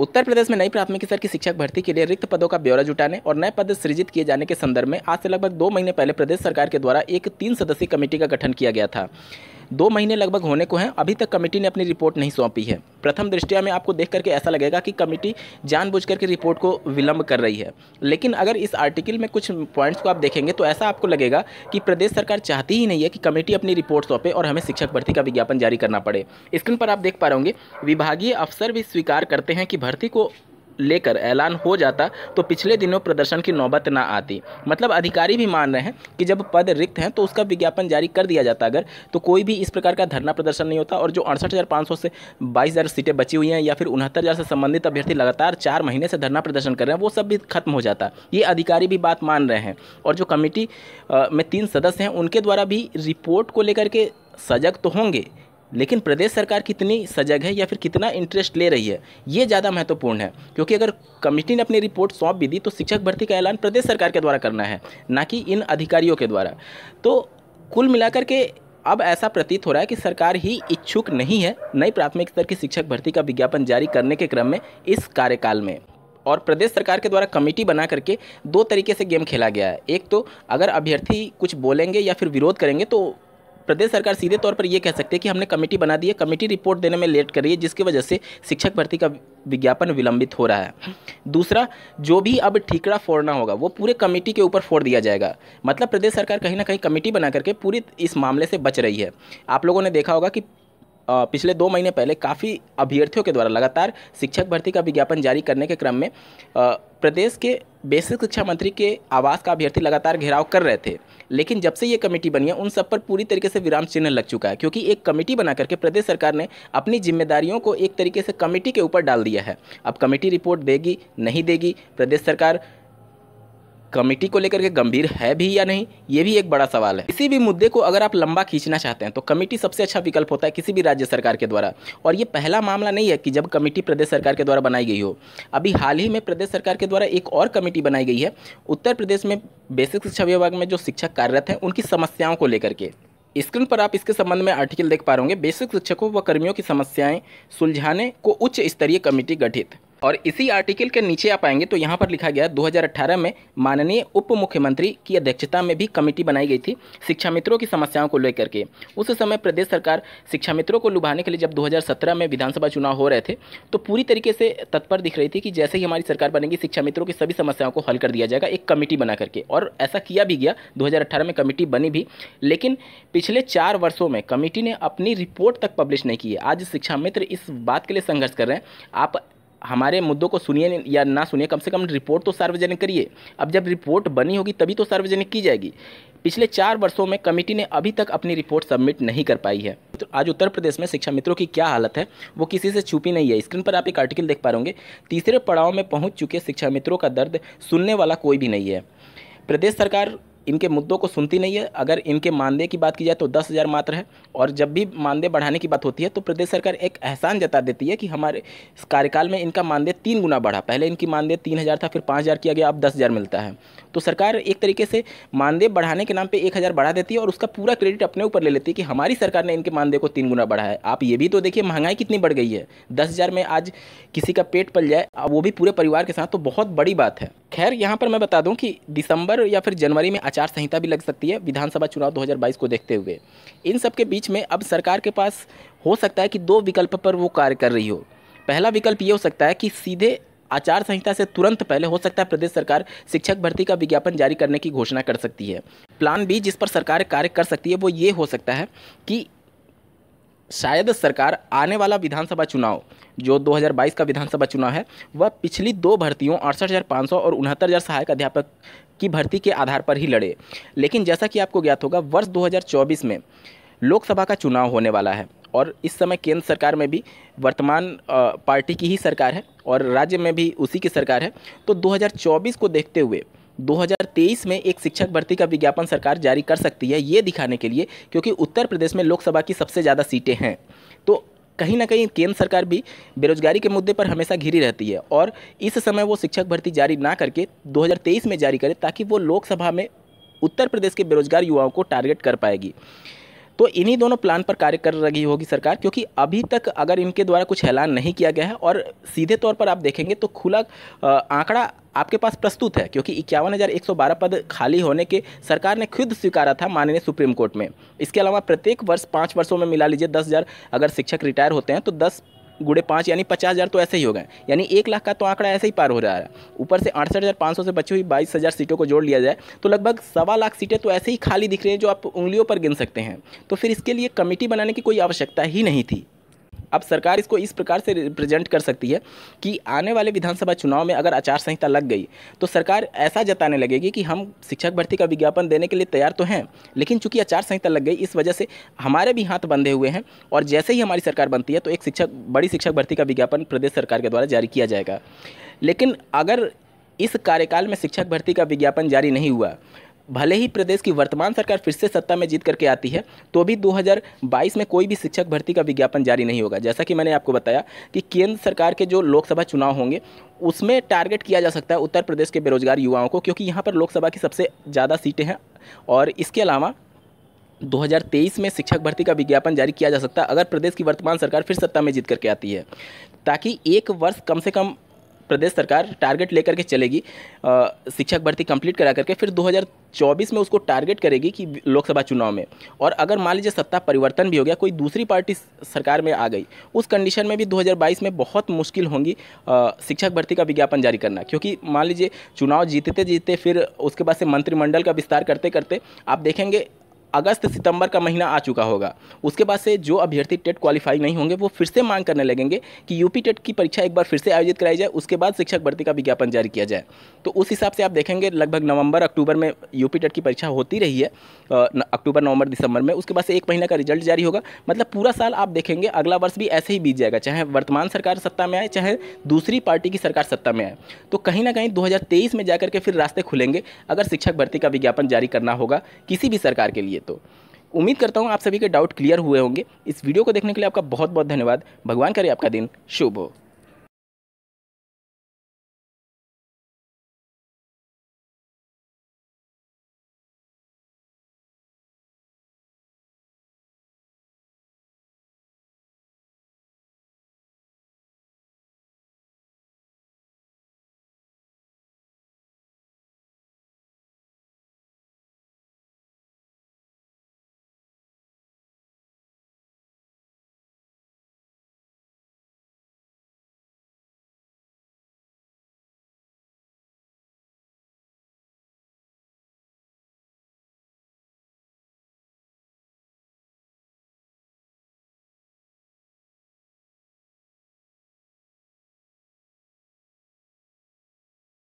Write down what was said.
उत्तर प्रदेश में नई प्राथमिक स्तर की शिक्षक भर्ती के लिए रिक्त पदों का ब्यौरा जुटाने और नए पद सृजित किए जाने के संदर्भ में आज से लगभग दो महीने पहले प्रदेश सरकार के द्वारा एक तीन सदस्यीय कमेटी का गठन किया गया था दो महीने लगभग होने को हैं अभी तक कमेटी ने अपनी रिपोर्ट नहीं सौंपी है प्रथम दृष्टिया में आपको देख करके ऐसा लगेगा कि कमेटी जानबूझ करके रिपोर्ट को विलंब कर रही है लेकिन अगर इस आर्टिकल में कुछ पॉइंट्स को आप देखेंगे तो ऐसा आपको लगेगा कि प्रदेश सरकार चाहती ही नहीं है कि कमेटी अपनी रिपोर्ट सौंपे और हमें शिक्षक भर्ती का विज्ञापन जारी करना पड़े स्क्रीन पर आप देख पा रहे होंगे विभागीय अफसर भी स्वीकार करते हैं कि भर्ती को लेकर ऐलान हो जाता तो पिछले दिनों प्रदर्शन की नौबत ना आती मतलब अधिकारी भी मान रहे हैं कि जब पद रिक्त हैं तो उसका विज्ञापन जारी कर दिया जाता अगर तो कोई भी इस प्रकार का धरना प्रदर्शन नहीं होता और जो अड़सठ से बाईस सीटें बची हुई हैं या फिर उनहत्तर से संबंधित अभ्यर्थी लगातार चार महीने से धरना प्रदर्शन कर रहे हैं वो सब भी खत्म हो जाता ये अधिकारी भी बात मान रहे हैं और जो कमेटी में तीन सदस्य हैं उनके द्वारा भी रिपोर्ट को लेकर के सजग तो होंगे लेकिन प्रदेश सरकार कितनी सजग है या फिर कितना इंटरेस्ट ले रही है ये ज़्यादा महत्वपूर्ण है क्योंकि अगर कमेटी ने अपनी रिपोर्ट सौंप भी दी तो शिक्षक भर्ती का ऐलान प्रदेश सरकार के द्वारा करना है ना कि इन अधिकारियों के द्वारा तो कुल मिलाकर के अब ऐसा प्रतीत हो रहा है कि सरकार ही इच्छुक नहीं है नई प्राथमिक स्तर की शिक्षक भर्ती का विज्ञापन जारी करने के क्रम में इस कार्यकाल में और प्रदेश सरकार के द्वारा कमेटी बना करके दो तरीके से गेम खेला गया है एक तो अगर अभ्यर्थी कुछ बोलेंगे या फिर विरोध करेंगे तो प्रदेश सरकार सीधे तौर पर यह कह सकते हैं कि हमने कमेटी बना दी है कमेटी रिपोर्ट देने में लेट कर रही है जिसकी वजह से शिक्षक भर्ती का विज्ञापन विलंबित हो रहा है दूसरा जो भी अब ठीकड़ा फोड़ना होगा वो पूरे कमेटी के ऊपर फोड़ दिया जाएगा मतलब प्रदेश सरकार कहीं ना कहीं कमेटी बना करके पूरी इस मामले से बच रही है आप लोगों ने देखा होगा कि पिछले दो महीने पहले काफ़ी अभ्यर्थियों के द्वारा लगातार शिक्षक भर्ती का विज्ञापन जारी करने के क्रम में प्रदेश के बेसिक शिक्षा मंत्री के आवास का अभ्यर्थी लगातार घेराव कर रहे थे लेकिन जब से ये कमेटी बनी है उन सब पर पूरी तरीके से विराम चिन्ह लग चुका है क्योंकि एक कमेटी बना करके प्रदेश सरकार ने अपनी जिम्मेदारियों को एक तरीके से कमेटी के ऊपर डाल दिया है अब कमेटी रिपोर्ट देगी नहीं देगी प्रदेश सरकार कमेटी को लेकर के गंभीर है भी या नहीं ये भी एक बड़ा सवाल है किसी भी मुद्दे को अगर आप लंबा खींचना चाहते हैं तो कमेटी सबसे अच्छा विकल्प होता है किसी भी राज्य सरकार के द्वारा और ये पहला मामला नहीं है कि जब कमेटी प्रदेश सरकार के द्वारा बनाई गई हो अभी हाल ही में प्रदेश सरकार के द्वारा एक और कमेटी बनाई गई है उत्तर प्रदेश में बेसिक शिक्षा विभाग में जो शिक्षक कार्यरत हैं उनकी समस्याओं को लेकर के स्क्रीन पर आप इसके संबंध में आर्टिकल देख पा रहे होंगे बेसिक शिक्षकों व कर्मियों की समस्याएं सुलझाने को उच्च स्तरीय कमेटी गठित और इसी आर्टिकल के नीचे आप आएंगे तो यहाँ पर लिखा गया 2018 में माननीय उप मुख्यमंत्री की अध्यक्षता में भी कमेटी बनाई गई थी शिक्षा मित्रों की समस्याओं को लेकर के उस समय प्रदेश सरकार शिक्षा मित्रों को लुभाने के लिए जब 2017 में विधानसभा चुनाव हो रहे थे तो पूरी तरीके से तत्पर दिख रही थी कि जैसे ही हमारी सरकार बनेगी शिक्षा मित्रों की सभी समस्याओं को हल कर दिया जाएगा एक कमेटी बना करके और ऐसा किया भी गया दो में कमेटी बनी भी लेकिन पिछले चार वर्षों में कमेटी ने अपनी रिपोर्ट तक पब्लिश नहीं की है आज शिक्षा मित्र इस बात के लिए संघर्ष कर रहे हैं आप हमारे मुद्दों को सुनिए या ना सुनिए कम से कम रिपोर्ट तो सार्वजनिक करिए अब जब रिपोर्ट बनी होगी तभी तो सार्वजनिक की जाएगी पिछले चार वर्षों में कमेटी ने अभी तक अपनी रिपोर्ट सबमिट नहीं कर पाई है तो आज उत्तर प्रदेश में शिक्षा मित्रों की क्या हालत है वो किसी से छुपी नहीं है स्क्रीन पर आप एक आर्टिकल देख पा रहे तीसरे पड़ाव में पहुंच चुके शिक्षा मित्रों का दर्द सुनने वाला कोई भी नहीं है प्रदेश सरकार इनके मुद्दों को सुनती नहीं है अगर इनके मानदेय की बात की जाए तो दस हज़ार मात्र है और जब भी मानदेय बढ़ाने की बात होती है तो प्रदेश सरकार एक एहसान जता देती है कि हमारे कार्यकाल में इनका मानदेय तीन गुना बढ़ा पहले इनकी मानदेय तीन हज़ार था फिर पाँच हज़ार किया गया अब दस हज़ार मिलता है तो सरकार एक तरीके से मानदेय बढ़ाने के नाम पर एक हज़ार बढ़ा देती है और उसका पूरा क्रेडिट अपने ऊपर ले लेती है कि हमारी सरकार ने इनके मानदेय को तीन गुना बढ़ा है आप ये भी तो देखिए महंगाई कितनी बढ़ गई है दस में आज किसी का पेट पल जाए वो भी पूरे परिवार के साथ तो बहुत बड़ी बात है खैर यहाँ पर मैं बता दूँ कि दिसंबर या फिर जनवरी में आचार संहिता भी लग सकती है विधानसभा चुनाव 2022 को देखते हुए इन सब के बीच में अब सरकार के पास हो सकता है कि दो विकल्प पर वो कार्य कर रही हो पहला विकल्प ये हो सकता है कि सीधे आचार संहिता से तुरंत पहले हो सकता है प्रदेश सरकार शिक्षक भर्ती का विज्ञापन जारी करने की घोषणा कर सकती है प्लान बी जिस पर सरकार कार्य कर सकती है वो ये हो सकता है कि शायद सरकार आने वाला विधानसभा चुनाव जो 2022 का विधानसभा चुनाव है वह पिछली दो भर्तियों अड़सठ और उनहत्तर सहायक अध्यापक की भर्ती के आधार पर ही लड़े लेकिन जैसा कि आपको ज्ञात होगा वर्ष 2024 में लोकसभा का चुनाव होने वाला है और इस समय केंद्र सरकार में भी वर्तमान पार्टी की ही सरकार है और राज्य में भी उसी की सरकार है तो 2024 को देखते हुए 2023 में एक शिक्षक भर्ती का विज्ञापन सरकार जारी कर सकती है ये दिखाने के लिए क्योंकि उत्तर प्रदेश में लोकसभा की सबसे ज़्यादा सीटें हैं तो कहीं ना कहीं केंद्र सरकार भी बेरोजगारी के मुद्दे पर हमेशा घिरी रहती है और इस समय वो शिक्षक भर्ती जारी ना करके 2023 में जारी करे ताकि वो लोकसभा में उत्तर प्रदेश के बेरोजगार युवाओं को टारगेट कर पाएगी तो इन्हीं दोनों प्लान पर कार्य कर रही होगी सरकार क्योंकि अभी तक अगर इनके द्वारा कुछ ऐलान नहीं किया गया है और सीधे तौर पर आप देखेंगे तो खुला आंकड़ा आपके पास प्रस्तुत है क्योंकि इक्यावन हज़ार एक सौ बारह पद खाली होने के सरकार ने खुद स्वीकारा था माननीय सुप्रीम कोर्ट में इसके अलावा प्रत्येक वर्ष पाँच वर्षों में मिला लीजिए दस हज़ार अगर शिक्षक रिटायर होते हैं तो दस गुड़े पाँच यानी पचास हज़ार तो ऐसे ही हो गए यानी एक लाख का तो आंकड़ा ऐसे ही पार हो रहा है ऊपर से अड़सठ हज़ार पाँच सौ से बची हुई बाईस हज़ार सीटों को जोड़ लिया जाए तो लगभग सवा लाख सीटें तो ऐसे ही खाली दिख रही हैं जो आप उंगलियों पर गिन सकते हैं तो फिर इसके लिए कमेटी बनाने की कोई आवश्यकता ही नहीं थी अब सरकार इसको इस प्रकार से रिप्रेजेंट कर सकती है कि आने वाले विधानसभा चुनाव में अगर आचार संहिता लग गई तो सरकार ऐसा जताने लगेगी कि हम शिक्षक भर्ती का विज्ञापन देने के लिए तैयार तो हैं लेकिन चूंकि आचार संहिता लग गई इस वजह से हमारे भी हाथ बंधे हुए हैं और जैसे ही हमारी सरकार बनती है तो एक शिक्षक बड़ी शिक्षक भर्ती का विज्ञापन प्रदेश सरकार के द्वारा जारी किया जाएगा लेकिन अगर इस कार्यकाल में शिक्षक भर्ती का विज्ञापन जारी नहीं हुआ भले ही प्रदेश की वर्तमान सरकार फिर से सत्ता में जीत करके आती है तो भी 2022 में कोई भी शिक्षक भर्ती का विज्ञापन जारी नहीं होगा जैसा कि मैंने आपको बताया कि केंद्र सरकार के जो लोकसभा चुनाव होंगे उसमें टारगेट किया जा सकता है उत्तर प्रदेश के बेरोजगार युवाओं को क्योंकि यहाँ पर लोकसभा की सबसे ज़्यादा सीटें हैं और इसके अलावा 2023 में शिक्षक भर्ती का विज्ञापन जारी किया जा सकता है अगर प्रदेश की वर्तमान सरकार फिर सत्ता में जीत करके आती है ताकि एक वर्ष कम से कम प्रदेश सरकार टारगेट लेकर के चलेगी शिक्षक भर्ती कंप्लीट करा करके फिर 2024 में उसको टारगेट करेगी कि लोकसभा चुनाव में और अगर मान लीजिए सत्ता परिवर्तन भी हो गया कोई दूसरी पार्टी सरकार में आ गई उस कंडीशन में भी 2022 में बहुत मुश्किल होंगी शिक्षक भर्ती का विज्ञापन जारी करना क्योंकि मान लीजिए चुनाव जीतते जीतते फिर उसके बाद से मंत्रिमंडल का विस्तार करते करते आप देखेंगे अगस्त सितंबर का महीना आ चुका होगा उसके बाद से जो अभ्यर्थी टेट क्वालिफाई नहीं होंगे वो फिर से मांग करने लगेंगे कि यूपी टेट की परीक्षा एक बार फिर से आयोजित कराई जाए उसके बाद शिक्षक भर्ती का विज्ञापन जारी किया जाए तो उस हिसाब से आप देखेंगे लगभग नवंबर अक्टूबर में यूपी टेट की परीक्षा होती रही है अक्टूबर नवंबर दिसंबर में उसके बाद से एक महीना का रिजल्ट जारी होगा मतलब पूरा साल आप देखेंगे अगला वर्ष भी ऐसे ही बीत जाएगा चाहे वर्तमान सरकार सत्ता में आए चाहे दूसरी पार्टी की सरकार सत्ता में आए तो कहीं ना कहीं दो में जाकर के फिर रास्ते खुलेंगे अगर शिक्षक भर्ती का विज्ञापन जारी करना होगा किसी भी सरकार के लिए चाहिए तो उम्मीद करता हूँ आप सभी के डाउट क्लियर हुए होंगे इस वीडियो को देखने के लिए आपका बहुत बहुत धन्यवाद भगवान करे आपका दिन शुभ हो